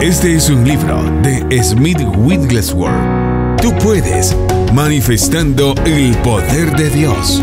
Este es un libro de Smith Wigglesworth. Tú puedes, manifestando el poder de Dios.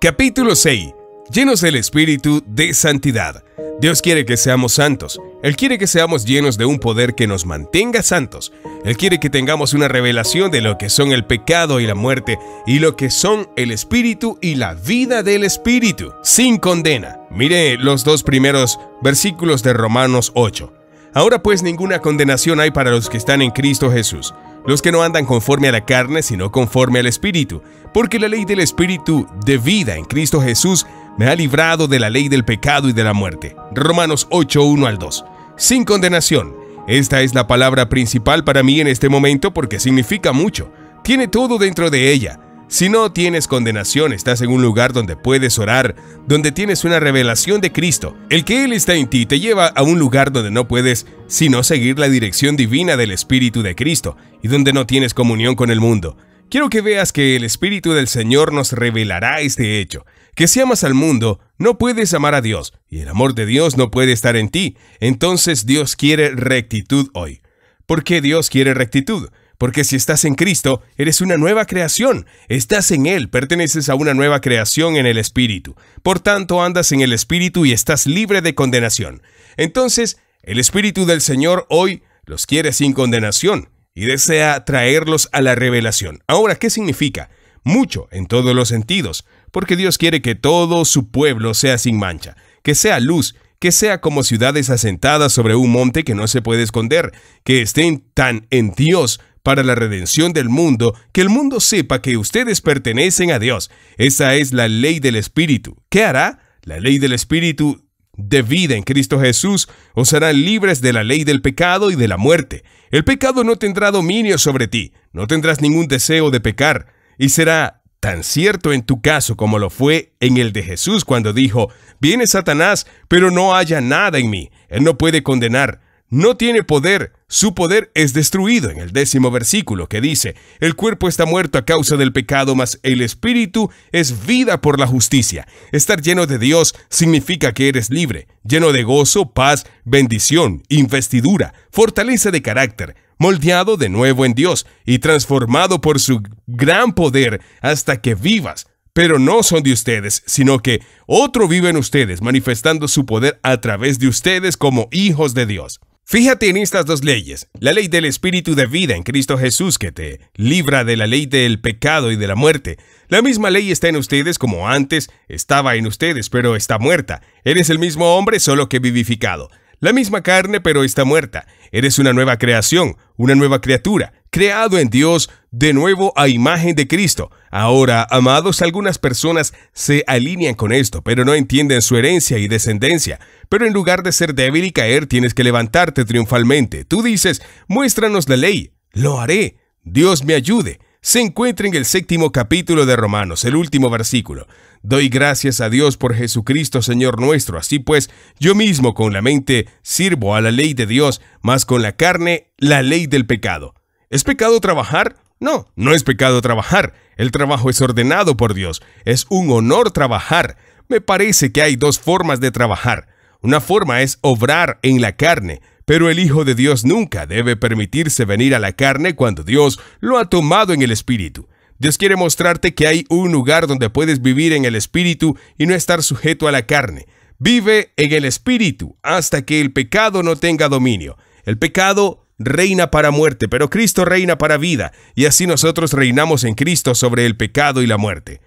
Capítulo 6. Llenos del Espíritu de Santidad. Dios quiere que seamos santos. Él quiere que seamos llenos de un poder que nos mantenga santos. Él quiere que tengamos una revelación de lo que son el pecado y la muerte y lo que son el espíritu y la vida del espíritu, sin condena. Mire los dos primeros versículos de Romanos 8. Ahora pues ninguna condenación hay para los que están en Cristo Jesús, los que no andan conforme a la carne, sino conforme al Espíritu, porque la ley del Espíritu de vida en Cristo Jesús me ha librado de la ley del pecado y de la muerte. Romanos 8, al 2. Sin condenación. Esta es la palabra principal para mí en este momento porque significa mucho. Tiene todo dentro de ella. Si no tienes condenación, estás en un lugar donde puedes orar, donde tienes una revelación de Cristo. El que Él está en ti te lleva a un lugar donde no puedes sino seguir la dirección divina del Espíritu de Cristo y donde no tienes comunión con el mundo. Quiero que veas que el Espíritu del Señor nos revelará este hecho que si amas al mundo, no puedes amar a Dios, y el amor de Dios no puede estar en ti. Entonces Dios quiere rectitud hoy. ¿Por qué Dios quiere rectitud? Porque si estás en Cristo, eres una nueva creación, estás en Él, perteneces a una nueva creación en el Espíritu. Por tanto, andas en el Espíritu y estás libre de condenación. Entonces, el Espíritu del Señor hoy los quiere sin condenación y desea traerlos a la revelación. Ahora, ¿qué significa? mucho, en todos los sentidos, porque Dios quiere que todo su pueblo sea sin mancha, que sea luz, que sea como ciudades asentadas sobre un monte que no se puede esconder, que estén tan en Dios para la redención del mundo, que el mundo sepa que ustedes pertenecen a Dios. Esa es la ley del Espíritu. ¿Qué hará? La ley del Espíritu de vida en Cristo Jesús os hará libres de la ley del pecado y de la muerte. El pecado no tendrá dominio sobre ti, no tendrás ningún deseo de pecar, y será tan cierto en tu caso como lo fue en el de Jesús cuando dijo, viene Satanás, pero no haya nada en mí, él no puede condenar no tiene poder, su poder es destruido en el décimo versículo que dice, el cuerpo está muerto a causa del pecado, mas el espíritu es vida por la justicia. Estar lleno de Dios significa que eres libre, lleno de gozo, paz, bendición, investidura, fortaleza de carácter, moldeado de nuevo en Dios y transformado por su gran poder hasta que vivas pero no son de ustedes, sino que otro vive en ustedes, manifestando su poder a través de ustedes como hijos de Dios. Fíjate en estas dos leyes, la ley del Espíritu de vida en Cristo Jesús que te libra de la ley del pecado y de la muerte. La misma ley está en ustedes como antes estaba en ustedes, pero está muerta. Eres el mismo hombre, solo que vivificado. La misma carne, pero está muerta. Eres una nueva creación, una nueva criatura creado en Dios de nuevo a imagen de Cristo. Ahora, amados, algunas personas se alinean con esto, pero no entienden su herencia y descendencia. Pero en lugar de ser débil y caer, tienes que levantarte triunfalmente. Tú dices, muéstranos la ley, lo haré, Dios me ayude se encuentra en el séptimo capítulo de Romanos, el último versículo. Doy gracias a Dios por Jesucristo, Señor nuestro. Así pues, yo mismo con la mente sirvo a la ley de Dios, mas con la carne la ley del pecado. ¿Es pecado trabajar? No, no es pecado trabajar. El trabajo es ordenado por Dios. Es un honor trabajar. Me parece que hay dos formas de trabajar. Una forma es obrar en la carne, pero el Hijo de Dios nunca debe permitirse venir a la carne cuando Dios lo ha tomado en el Espíritu. Dios quiere mostrarte que hay un lugar donde puedes vivir en el Espíritu y no estar sujeto a la carne. Vive en el Espíritu hasta que el pecado no tenga dominio. El pecado reina para muerte, pero Cristo reina para vida, y así nosotros reinamos en Cristo sobre el pecado y la muerte.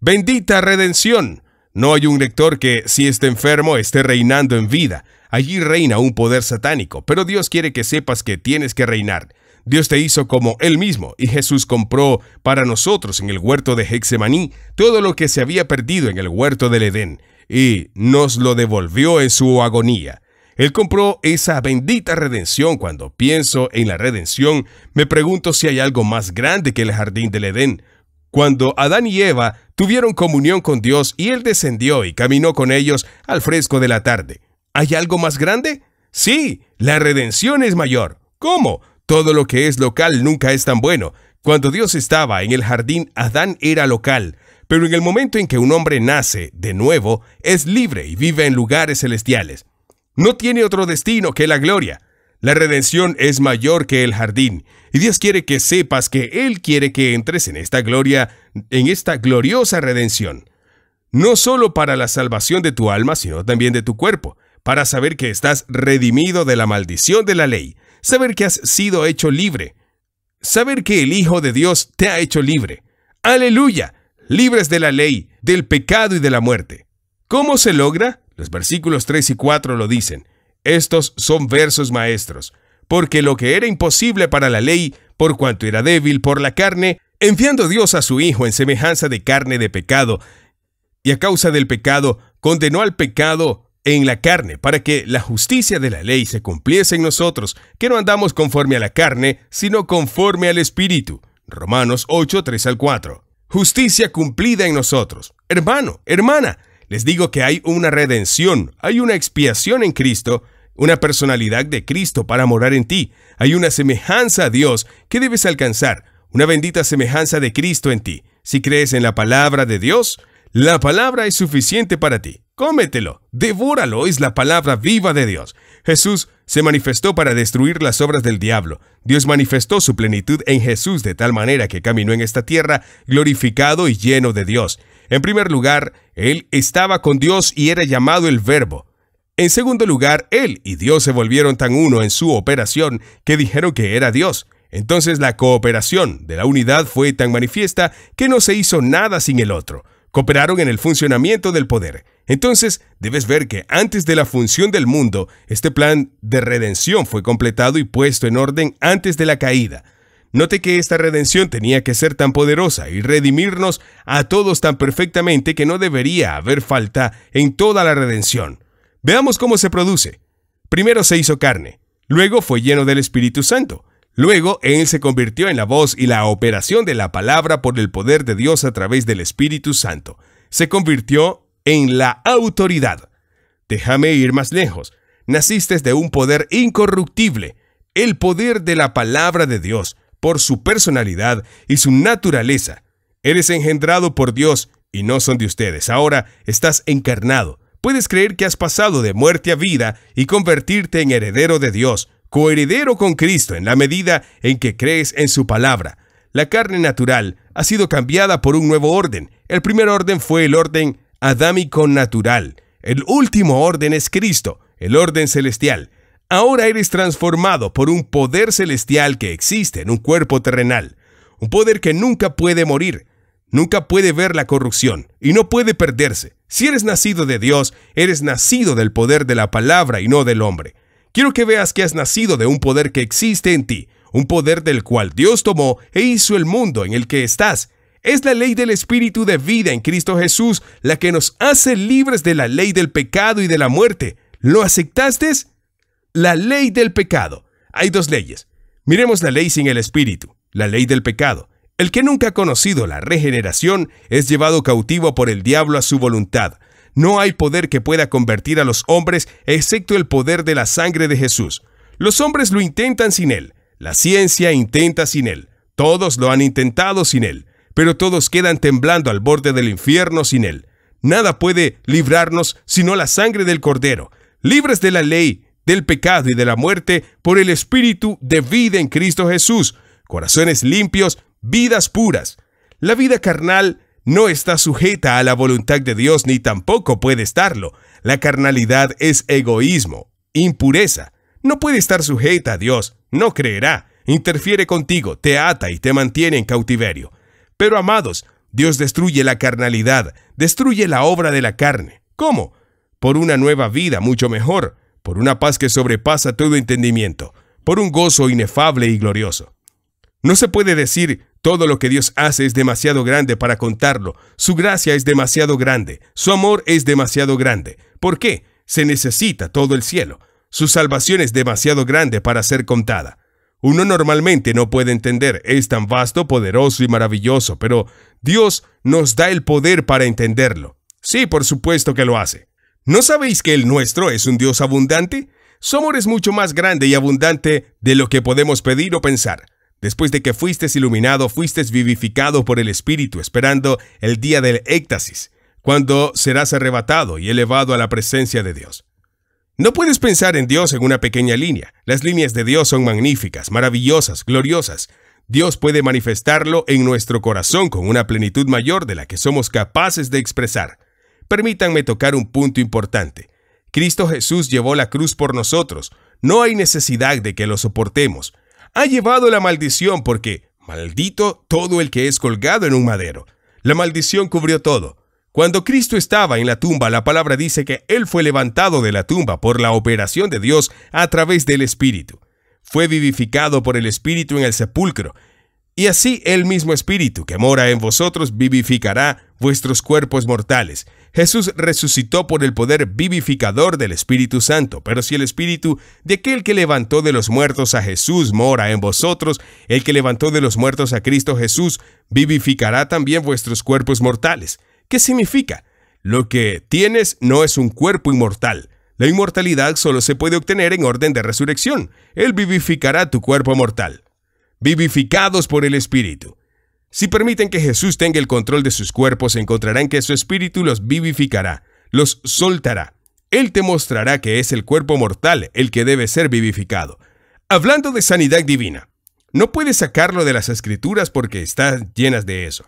Bendita redención. No hay un lector que, si esté enfermo, esté reinando en vida. Allí reina un poder satánico, pero Dios quiere que sepas que tienes que reinar. Dios te hizo como Él mismo, y Jesús compró para nosotros en el huerto de Hexemaní todo lo que se había perdido en el huerto del Edén, y nos lo devolvió en su agonía. Él compró esa bendita redención. Cuando pienso en la redención, me pregunto si hay algo más grande que el jardín del Edén. Cuando Adán y Eva tuvieron comunión con Dios y Él descendió y caminó con ellos al fresco de la tarde. ¿Hay algo más grande? Sí, la redención es mayor. ¿Cómo? Todo lo que es local nunca es tan bueno. Cuando Dios estaba en el jardín, Adán era local, pero en el momento en que un hombre nace de nuevo, es libre y vive en lugares celestiales. No tiene otro destino que la gloria. La redención es mayor que el jardín, y Dios quiere que sepas que Él quiere que entres en esta gloria, en esta gloriosa redención. No solo para la salvación de tu alma, sino también de tu cuerpo, para saber que estás redimido de la maldición de la ley, saber que has sido hecho libre, saber que el Hijo de Dios te ha hecho libre. ¡Aleluya! Libres de la ley, del pecado y de la muerte. ¿Cómo se logra? Los versículos 3 y 4 lo dicen. Estos son versos maestros, porque lo que era imposible para la ley, por cuanto era débil por la carne, enviando Dios a su Hijo en semejanza de carne de pecado, y a causa del pecado, condenó al pecado en la carne, para que la justicia de la ley se cumpliese en nosotros, que no andamos conforme a la carne, sino conforme al Espíritu. Romanos 8, 3 al 4. Justicia cumplida en nosotros. Hermano, hermana, les digo que hay una redención, hay una expiación en Cristo, una personalidad de Cristo para morar en ti, hay una semejanza a Dios que debes alcanzar, una bendita semejanza de Cristo en ti. Si crees en la palabra de Dios, la palabra es suficiente para ti. Cómetelo, devóralo, es la palabra viva de Dios. Jesús se manifestó para destruir las obras del diablo. Dios manifestó su plenitud en Jesús de tal manera que caminó en esta tierra glorificado y lleno de Dios. En primer lugar, Él estaba con Dios y era llamado el Verbo. En segundo lugar, Él y Dios se volvieron tan uno en su operación que dijeron que era Dios. Entonces la cooperación de la unidad fue tan manifiesta que no se hizo nada sin el otro. Cooperaron en el funcionamiento del poder. Entonces, debes ver que antes de la función del mundo, este plan de redención fue completado y puesto en orden antes de la caída. Note que esta redención tenía que ser tan poderosa y redimirnos a todos tan perfectamente que no debería haber falta en toda la redención. Veamos cómo se produce. Primero se hizo carne, luego fue lleno del Espíritu Santo, luego Él se convirtió en la voz y la operación de la palabra por el poder de Dios a través del Espíritu Santo. Se convirtió en la autoridad. Déjame ir más lejos. Naciste de un poder incorruptible, el poder de la palabra de Dios por su personalidad y su naturaleza. Eres engendrado por Dios y no son de ustedes. Ahora estás encarnado. Puedes creer que has pasado de muerte a vida y convertirte en heredero de Dios, coheredero con Cristo en la medida en que crees en su palabra. La carne natural ha sido cambiada por un nuevo orden. El primer orden fue el orden adámico natural. El último orden es Cristo, el orden celestial. Ahora eres transformado por un poder celestial que existe en un cuerpo terrenal, un poder que nunca puede morir, nunca puede ver la corrupción y no puede perderse. Si eres nacido de Dios, eres nacido del poder de la palabra y no del hombre. Quiero que veas que has nacido de un poder que existe en ti, un poder del cual Dios tomó e hizo el mundo en el que estás. Es la ley del espíritu de vida en Cristo Jesús la que nos hace libres de la ley del pecado y de la muerte. ¿Lo aceptaste? La ley del pecado. Hay dos leyes. Miremos la ley sin el espíritu, la ley del pecado. El que nunca ha conocido la regeneración es llevado cautivo por el diablo a su voluntad. No hay poder que pueda convertir a los hombres excepto el poder de la sangre de Jesús. Los hombres lo intentan sin él. La ciencia intenta sin él. Todos lo han intentado sin él. Pero todos quedan temblando al borde del infierno sin él. Nada puede librarnos sino la sangre del Cordero. Libres de la ley, del pecado y de la muerte por el Espíritu de vida en Cristo Jesús, corazones limpios, vidas puras. La vida carnal no está sujeta a la voluntad de Dios ni tampoco puede estarlo. La carnalidad es egoísmo, impureza. No puede estar sujeta a Dios, no creerá, interfiere contigo, te ata y te mantiene en cautiverio. Pero amados, Dios destruye la carnalidad, destruye la obra de la carne. ¿Cómo? Por una nueva vida mucho mejor, por una paz que sobrepasa todo entendimiento, por un gozo inefable y glorioso. No se puede decir todo lo que Dios hace es demasiado grande para contarlo, su gracia es demasiado grande, su amor es demasiado grande. ¿Por qué? Se necesita todo el cielo. Su salvación es demasiado grande para ser contada. Uno normalmente no puede entender, es tan vasto, poderoso y maravilloso, pero Dios nos da el poder para entenderlo. Sí, por supuesto que lo hace. ¿No sabéis que el nuestro es un Dios abundante? Somos mucho más grande y abundante de lo que podemos pedir o pensar. Después de que fuiste iluminado, fuiste vivificado por el Espíritu, esperando el día del éxtasis, cuando serás arrebatado y elevado a la presencia de Dios. No puedes pensar en Dios en una pequeña línea. Las líneas de Dios son magníficas, maravillosas, gloriosas. Dios puede manifestarlo en nuestro corazón con una plenitud mayor de la que somos capaces de expresar. Permítanme tocar un punto importante. Cristo Jesús llevó la cruz por nosotros. No hay necesidad de que lo soportemos. Ha llevado la maldición porque, maldito todo el que es colgado en un madero. La maldición cubrió todo. Cuando Cristo estaba en la tumba, la palabra dice que Él fue levantado de la tumba por la operación de Dios a través del Espíritu. Fue vivificado por el Espíritu en el sepulcro. Y así el mismo Espíritu que mora en vosotros vivificará vuestros cuerpos mortales, Jesús resucitó por el poder vivificador del Espíritu Santo, pero si el Espíritu de aquel que levantó de los muertos a Jesús mora en vosotros, el que levantó de los muertos a Cristo Jesús vivificará también vuestros cuerpos mortales. ¿Qué significa? Lo que tienes no es un cuerpo inmortal. La inmortalidad solo se puede obtener en orden de resurrección. Él vivificará tu cuerpo mortal. Vivificados por el Espíritu. Si permiten que Jesús tenga el control de sus cuerpos, encontrarán que su espíritu los vivificará, los soltará. Él te mostrará que es el cuerpo mortal el que debe ser vivificado. Hablando de sanidad divina, no puedes sacarlo de las escrituras porque están llenas de eso.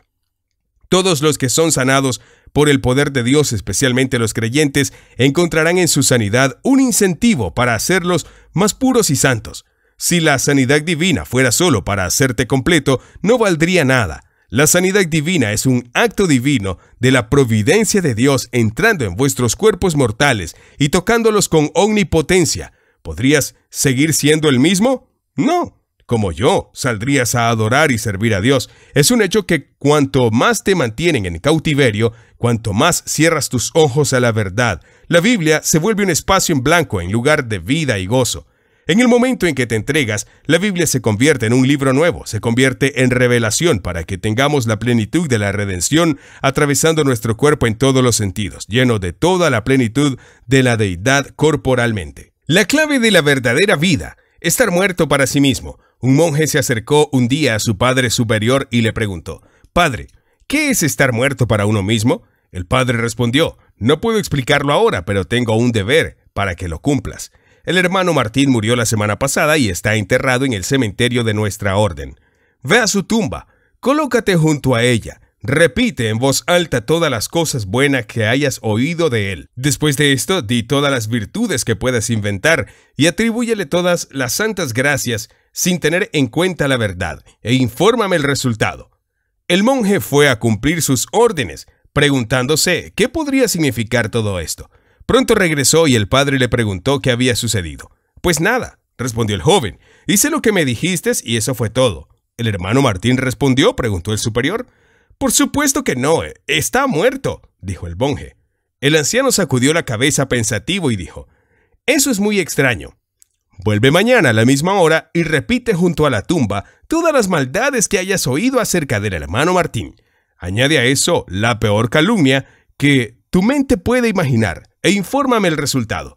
Todos los que son sanados por el poder de Dios, especialmente los creyentes, encontrarán en su sanidad un incentivo para hacerlos más puros y santos. Si la sanidad divina fuera solo para hacerte completo, no valdría nada. La sanidad divina es un acto divino de la providencia de Dios entrando en vuestros cuerpos mortales y tocándolos con omnipotencia. ¿Podrías seguir siendo el mismo? No. Como yo, saldrías a adorar y servir a Dios. Es un hecho que cuanto más te mantienen en cautiverio, cuanto más cierras tus ojos a la verdad, la Biblia se vuelve un espacio en blanco en lugar de vida y gozo. En el momento en que te entregas, la Biblia se convierte en un libro nuevo, se convierte en revelación para que tengamos la plenitud de la redención atravesando nuestro cuerpo en todos los sentidos, lleno de toda la plenitud de la deidad corporalmente. La clave de la verdadera vida, estar muerto para sí mismo. Un monje se acercó un día a su padre superior y le preguntó, Padre, ¿qué es estar muerto para uno mismo? El padre respondió, No puedo explicarlo ahora, pero tengo un deber para que lo cumplas. El hermano Martín murió la semana pasada y está enterrado en el cementerio de nuestra orden. Ve a su tumba, colócate junto a ella, repite en voz alta todas las cosas buenas que hayas oído de él. Después de esto, di todas las virtudes que puedas inventar y atribúyele todas las santas gracias sin tener en cuenta la verdad, e infórmame el resultado. El monje fue a cumplir sus órdenes, preguntándose qué podría significar todo esto. Pronto regresó y el padre le preguntó qué había sucedido. Pues nada, respondió el joven. Hice lo que me dijiste y eso fue todo. ¿El hermano Martín respondió? preguntó el superior. Por supuesto que no, eh, está muerto, dijo el monje. El anciano sacudió la cabeza pensativo y dijo, Eso es muy extraño. Vuelve mañana a la misma hora y repite junto a la tumba todas las maldades que hayas oído acerca del hermano Martín. Añade a eso la peor calumnia que tu mente puede imaginar e infórmame el resultado.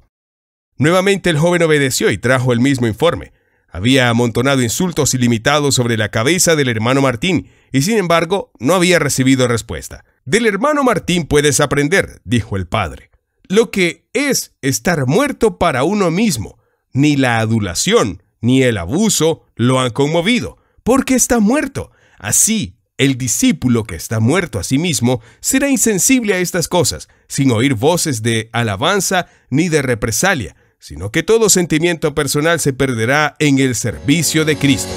Nuevamente el joven obedeció y trajo el mismo informe. Había amontonado insultos ilimitados sobre la cabeza del hermano Martín, y sin embargo no había recibido respuesta. Del hermano Martín puedes aprender, dijo el padre. Lo que es estar muerto para uno mismo. Ni la adulación, ni el abuso lo han conmovido, porque está muerto. Así el discípulo que está muerto a sí mismo será insensible a estas cosas, sin oír voces de alabanza ni de represalia, sino que todo sentimiento personal se perderá en el servicio de Cristo.